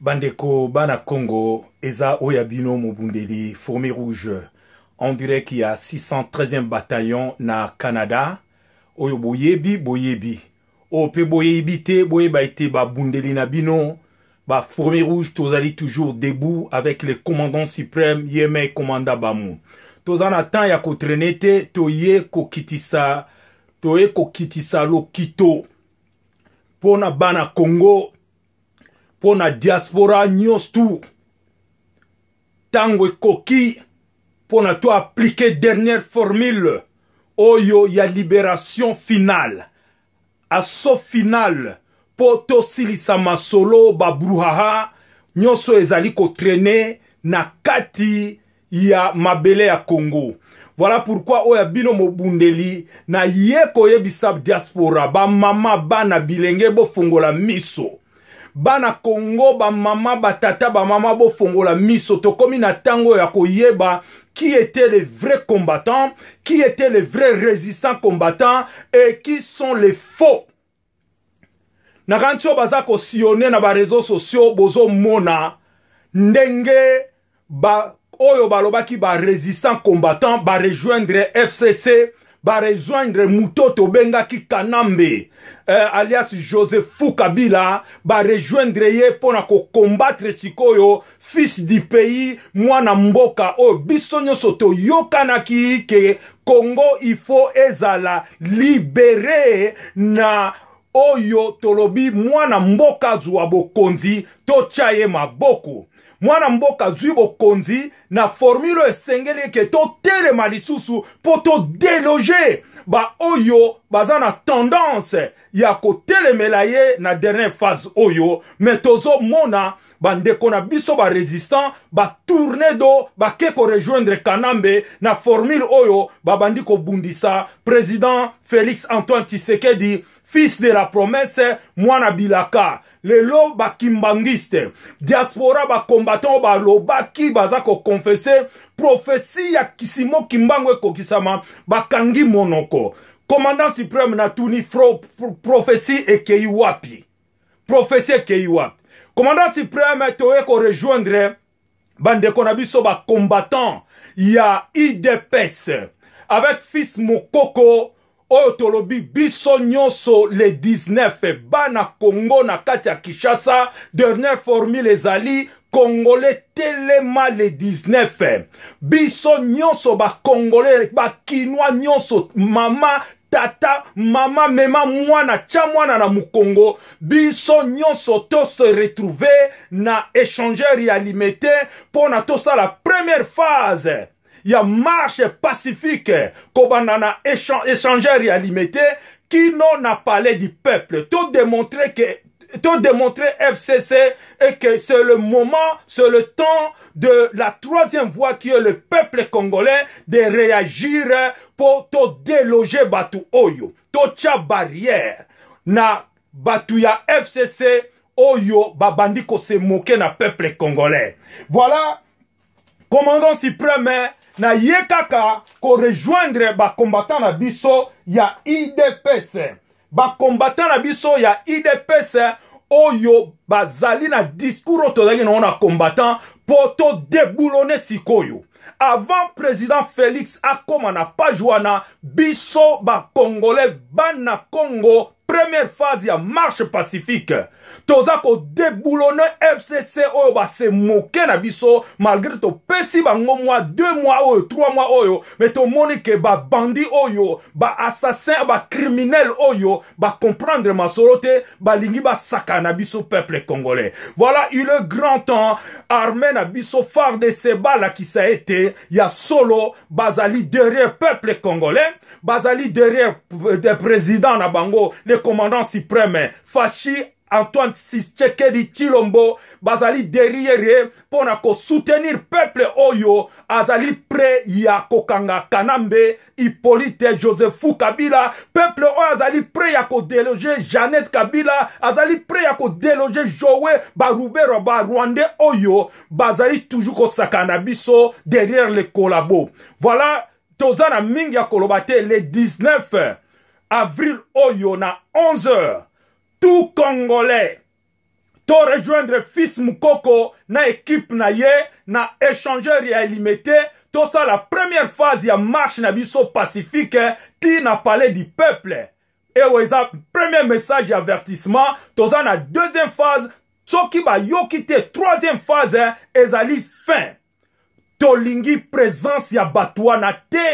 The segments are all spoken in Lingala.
bandeko bana congo eza Oyabino mobundeli fourmi rouge qu'il y a 613e bataillon na canada oyo boyebi boyebi Ope mpe boyebi te boyeba ba bundeli na bino bafourmi rouge tozali toujours debout avec le commandant suprême Yemei Commanda Bamou. Tozana toza ya kotraine toye kokitisa toye lo kito. Pona na bana congo mpo na diaspora nyonso tu ntango ekoki mpo na to aplike dernière formule oyo ya libération finale aso finale mpo tosilisa masolo babruhaha nyonso ezali kotraine na kati ya mabele ya kongo voilà pourquoi oyo bino mobundeli naye koyebisa diaspora bamama bana bilenge bofungola miso bana kongo ba mama bo fongola miso to na tango ya koyeba qui étaient les vrais combattants, qui étaient les vrais résistants combattants et qui sont les faux. na baza sioné na réseaux sociaux Mona. ndenge ba, oyo balobaki résistant combattant rejoindre fcc barejoindre moto tobengaki kanambe eh, alias joseph fu kabila barejoindre ye mpo na kokombatre sikoyo fils du pays mwana mboka oyo biso nyonso toyokanaki ke kongo ifo ezala libere na oyo tolobi mwana mboka azwa bokonzi totya ye maboko mwana mboka azwi bokonzi na formule oyo esengeli eke totelema lisusu mpo todeloge baoyo baza na tendance ya kotelemela ye na dernière phase oyo me tozomona bandeko na biso baresistant batourne do bake korejoindre kanambe na formule oyo babandi kobundisa président félix antoine tshisekedi fils de la promesse mwana bilaka lelo bakimbangiste diaspora bakombatant oyo balobaki baza kokonfese profesi ya kisimo kimbango ekokisama bakangi monoko commandant supreme natuni profesi ekei wapi profesi ekei wapi commandant supreme toye korejoindre bandeko na biso bakombatant ya idps avec fils mokoko oyo tolobi biso nyonso le 19 bana kongo na kati ya kinshasa dernier formule ezali kongole telema le 19 biso nyonso bakongole bakinwa nyonso mama tata mama mema mwana tya mwana na mokongo biso nyonso tose retrouve na échangeur ya limete mpo na tosala première phase Il y a marche pacifique kobanana échangeur et qui n'ont na parlé du peuple tout démontrer que tout démontrer FCC et que c'est le moment, c'est le temps de la troisième voie qui est le peuple congolais de réagir pour tout déloger Tout Oyo. Tocha barrière na Batu FCC Oyo babandiko qu'on se moquer na peuple congolais. Voilà, commandant suprême na ye kaka korejoindre bakombatan na biso ya idps bakombatan na biso ya idps oyo bazali na discours oyo tozalaki nango na kombatan mpo todeboulone sikoyo avant président félix akóma na page wana biso bakongole bana kongo première phase a marche pacifique toza kodeboulone fcc oyo bah, moquer na biso malgré pesi bango mwa deux mois ou oh, trois mois oyo oh, to monique ke bas oyo ba criminel oyo solote, ba te ba saka na biso peuple congolais voilà il est grand temps armé na biso qui balakisa été ya solo bazali derrière peuple congolais bazali derrière des président na bango le commandant suprême fashi antoine tshisekedi chilombo bazali derrière pour na soutenir soutenir peuple oyo azali près yako Kanga kanambe hippolyte Josephou kabila peuple oyo azali près yako déloger janet kabila azali près ya déloger joe barubero Rwande oyo bazali toujours ko Sakanabiso derrière le kolabo voilà Tozana na mingi les baté le 19 avril oyo na 11h tout congolais torejoindre fils mukoko na ekipe na ye na échangeur ya elimete tosala première phase ya marche na biso pacifique ti na palais du peuple ewa eza premier message ya avertissement toza na deuxième phase soki bayoki te troisième phase ezali fin tolingi présence ya bato wana te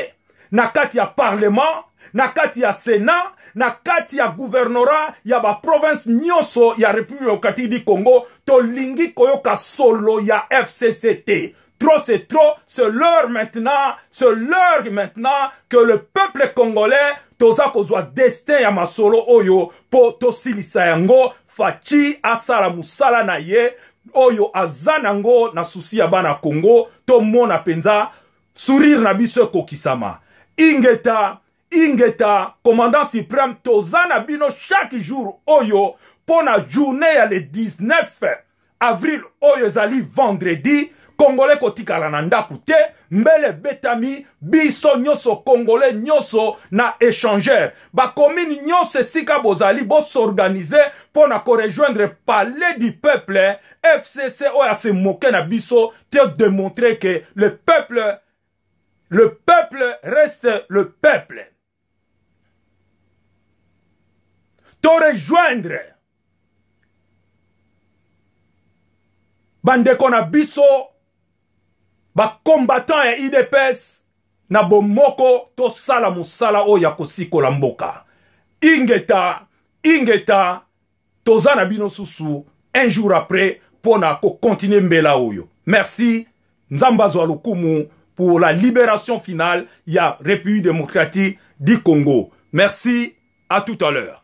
na kati ya parlement na kati ya sena na kati ya guvernora ya baprovince nyonso ya république démocratique du congo tolingi koyoka solo ya fcct trop c'est trop c'est l'heure maintenant c'est l'heure maintenant que le peuple congolais toza kozwa destin ya masolo oyo mpo tosilisa yango faci asala mosala na ye oyo aza nango na susi ya bana ya kongo tomona mpenza sourire na biso ekokisama ingeta ingeta commandant supreme toza na bino chaque jour oyo mpo na journée ya le 19 avril oyo ezali vendredi kongole kotikala na ndako te mbele ebetami biso nyonso kongole nyonso na échangeur bakomini nyonso esika bozali bosorganize mpo na korejoindre palais du peuple fcc oyo asemoke na biso te démontre ke le peuple le peuple reste le peuple te rejoindre a Bisso. biso combattant et idps na bomoko sala musala salao. ya yakosi kolamboka, ingeta ingeta to bino susu un jour après pour na continuer mbela oyo merci Nzambazwa lukumu pour la libération finale ya république démocratique du congo merci à tout à l'heure